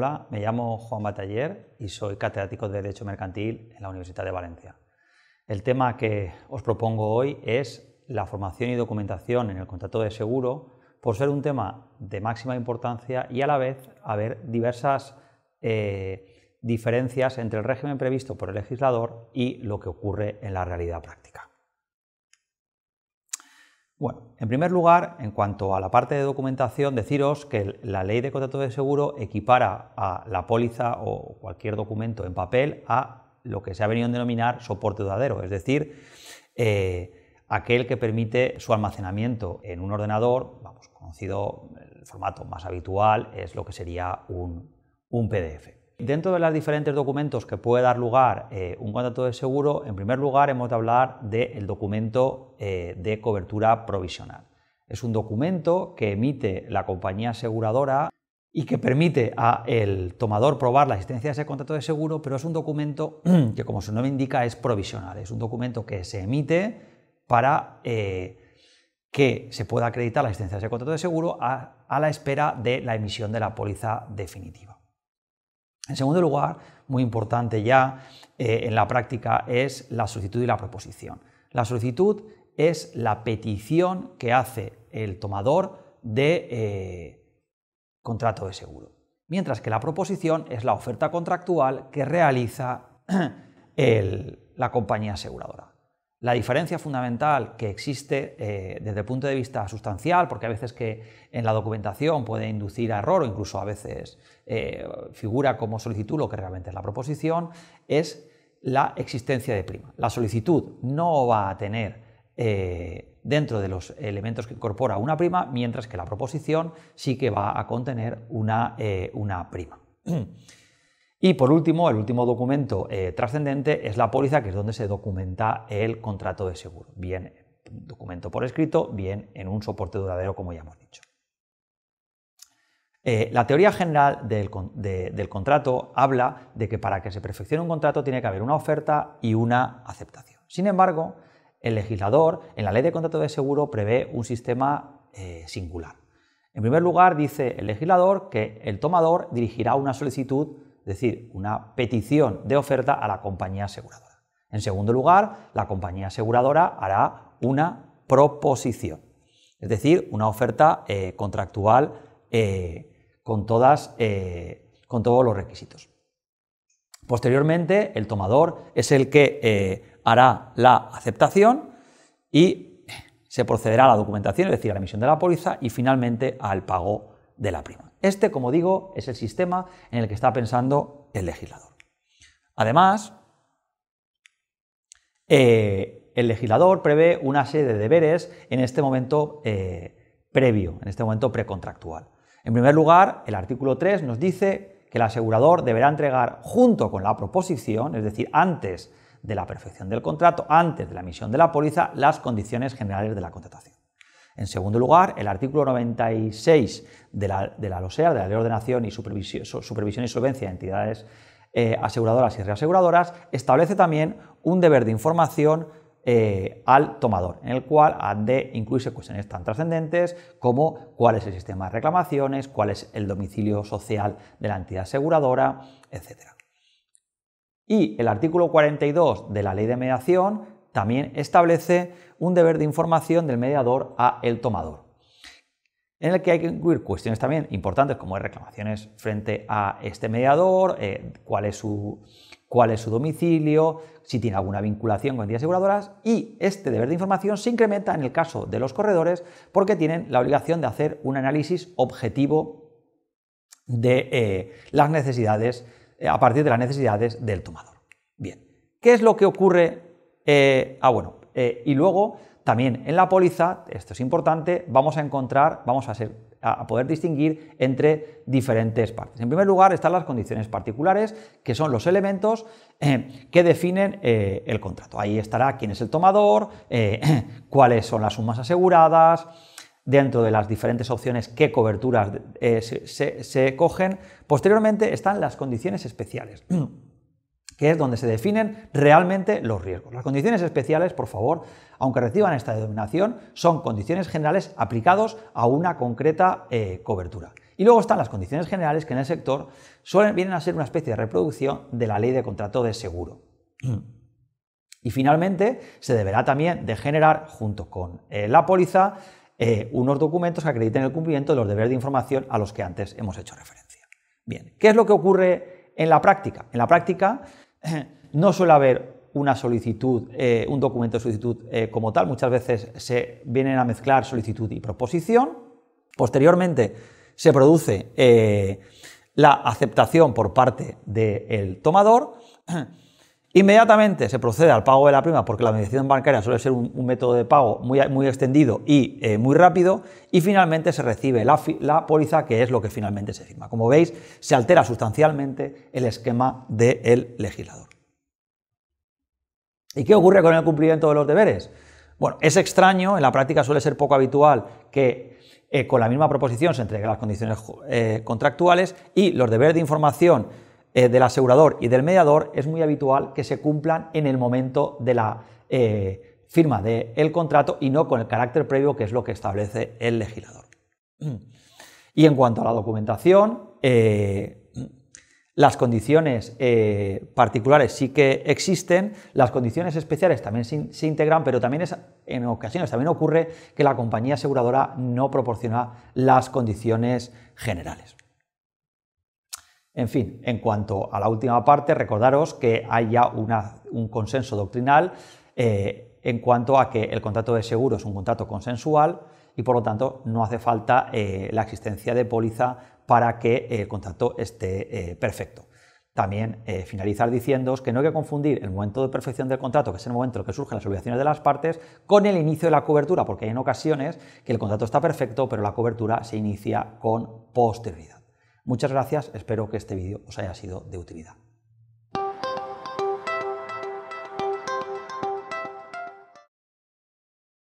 Hola, me llamo Juan Bataller y soy catedrático de Derecho Mercantil en la Universidad de Valencia. El tema que os propongo hoy es la formación y documentación en el contrato de seguro, por ser un tema de máxima importancia y a la vez haber diversas eh, diferencias entre el régimen previsto por el legislador y lo que ocurre en la realidad práctica. Bueno, en primer lugar, en cuanto a la parte de documentación, deciros que la ley de contrato de seguro equipara a la póliza o cualquier documento en papel a lo que se ha venido a denominar soporte dudadero, es decir, eh, aquel que permite su almacenamiento en un ordenador, vamos, conocido, el formato más habitual es lo que sería un PDF. Dentro de los diferentes documentos que puede dar lugar eh, un contrato de seguro, en primer lugar hemos de hablar del documento eh, de cobertura provisional. Es un documento que emite la compañía aseguradora y que permite al tomador probar la existencia de ese contrato de seguro, pero es un documento que, como su nombre indica, es provisional. Es un documento que se emite para eh, que se pueda acreditar la existencia de ese contrato de seguro a la espera de la emisión de la póliza definitiva. En segundo lugar, muy importante ya eh, en la práctica, es la solicitud y la proposición. La solicitud es la petición que hace el tomador de eh, contrato de seguro, mientras que la proposición es la oferta contractual que realiza la compañía aseguradora. La diferencia fundamental que existe eh, desde el punto de vista sustancial, porque a veces que en la documentación puede inducir a error o incluso a veces eh, figura como solicitud lo que realmente es la proposición, es la existencia de prima. La solicitud no va a tener eh, dentro de los elementos que incorpora una prima, mientras que la proposición sí que va a contener una, una prima. Y por último, el último documento eh, trascendente es la póliza, que es donde se documenta el contrato de seguro, bien documento por escrito, bien en un soporte duradero, como ya hemos dicho. Eh, la teoría general del, contrato habla de que para que se perfeccione un contrato tiene que haber una oferta y una aceptación. Sin embargo, el legislador en la ley de contrato de seguro prevé un sistema eh, singular. En primer lugar, dice el legislador que el tomador dirigirá una solicitud es decir, una petición de oferta a la compañía aseguradora. En segundo lugar, la compañía aseguradora hará una proposición, es decir, una oferta eh, contractual eh, con, todas, eh, con todos los requisitos. Posteriormente, el tomador es el que hará la aceptación y se procederá a la documentación, es decir, a la emisión de la póliza y finalmente al pago de la prima. Este, como digo, es el sistema en el que está pensando el legislador. Además, eh, el legislador prevé una serie de deberes en este momento eh, previo, en este momento precontractual. En primer lugar, el artículo 3 nos dice que el asegurador deberá entregar junto con la proposición, es decir, antes de la perfección del contrato, antes de la emisión de la póliza, las condiciones generales de la contratación. En segundo lugar, el artículo 96 de la, de la de la Ley de Ordenación y Supervisión, y Solvencia de Entidades eh, Aseguradoras y Reaseguradoras, establece también un deber de información eh, al tomador, en el cual ha de incluirse cuestiones tan trascendentes como cuál es el sistema de reclamaciones, cuál es el domicilio social de la entidad aseguradora, etc. Y el artículo 42 de la Ley de Mediación también establece un deber de información del mediador a el tomador, en el que hay que incluir cuestiones también importantes como reclamaciones frente a este mediador, eh, cuál, es su, cuál es su domicilio, si tiene alguna vinculación con entidades aseguradoras y este deber de información se incrementa en el caso de los corredores porque tienen la obligación de hacer un análisis objetivo de eh, las necesidades, eh, a partir de las necesidades del tomador. Bien, ¿qué es lo que ocurre eh, ah, bueno, eh, y luego también en la póliza, esto es importante, vamos a encontrar, vamos a, poder distinguir entre diferentes partes. En primer lugar están las condiciones particulares, que son los elementos eh, que definen el contrato. Ahí estará quién es el tomador, cuáles son las sumas aseguradas, dentro de las diferentes opciones qué coberturas se cogen. Posteriormente están las condiciones especiales. que es donde se definen realmente los riesgos. Las condiciones especiales, por favor, aunque reciban esta denominación, son condiciones generales aplicados a una concreta eh, cobertura. Y luego están las condiciones generales que en el sector suelen, vienen a ser una especie de reproducción de la ley de contrato de seguro. Y finalmente, se deberá también de generar, junto con eh, la póliza, eh, unos documentos que acrediten el cumplimiento de los deberes de información a los que antes hemos hecho referencia. Bien, ¿qué es lo que ocurre en la práctica? En la práctica, No suele haber una solicitud, eh, un documento de solicitud eh, como tal. Muchas veces se vienen a mezclar solicitud y proposición. Posteriormente se produce eh, la aceptación por parte del tomador Inmediatamente se procede al pago de la prima porque la mediación bancaria suele ser un, método de pago muy, muy extendido y eh, muy rápido y finalmente se recibe la, póliza que es lo que finalmente se firma. Como veis, se altera sustancialmente el esquema del legislador. ¿Y qué ocurre con el cumplimiento de los deberes? Bueno, es extraño, en la práctica suele ser poco habitual que eh, con la misma proposición se entreguen las condiciones eh, contractuales y los deberes de información eh, del asegurador y del mediador es muy habitual que se cumplan en el momento de la eh, firma del contrato y no con el carácter previo que es lo que establece el legislador. Y en cuanto a la documentación, eh, las condiciones particulares sí que existen, las condiciones especiales también se, integran, pero también en ocasiones también ocurre que la compañía aseguradora no proporciona las condiciones generales. En fin, en cuanto a la última parte, recordaros que hay ya un consenso doctrinal eh, en cuanto a que el contrato de seguro es un contrato consensual y por lo tanto no hace falta eh, la existencia de póliza para que el contrato esté eh, perfecto. También finalizar diciéndoos que no hay que confundir el momento de perfección del contrato, que es el momento en el que surgen las obligaciones de las partes, con el inicio de la cobertura, porque hay en ocasiones que el contrato está perfecto, pero la cobertura se inicia con posterioridad. Muchas gracias, espero que este vídeo os haya sido de utilidad.